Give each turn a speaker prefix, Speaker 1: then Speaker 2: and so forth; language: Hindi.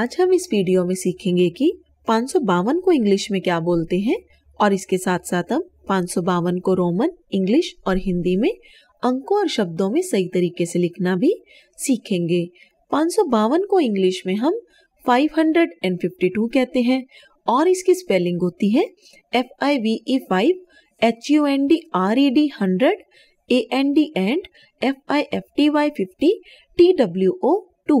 Speaker 1: आज हम इस वीडियो में सीखेंगे कि पाँच को इंग्लिश में क्या बोलते हैं और इसके साथ साथ हम पाँच को रोमन इंग्लिश और हिंदी में अंकों और शब्दों में सही तरीके से लिखना भी सीखेंगे पाँच को इंग्लिश में हम 552 कहते हैं और इसकी स्पेलिंग होती है F I V E five H U N D R E D hundred A N D and F I F T Y fifty T W O to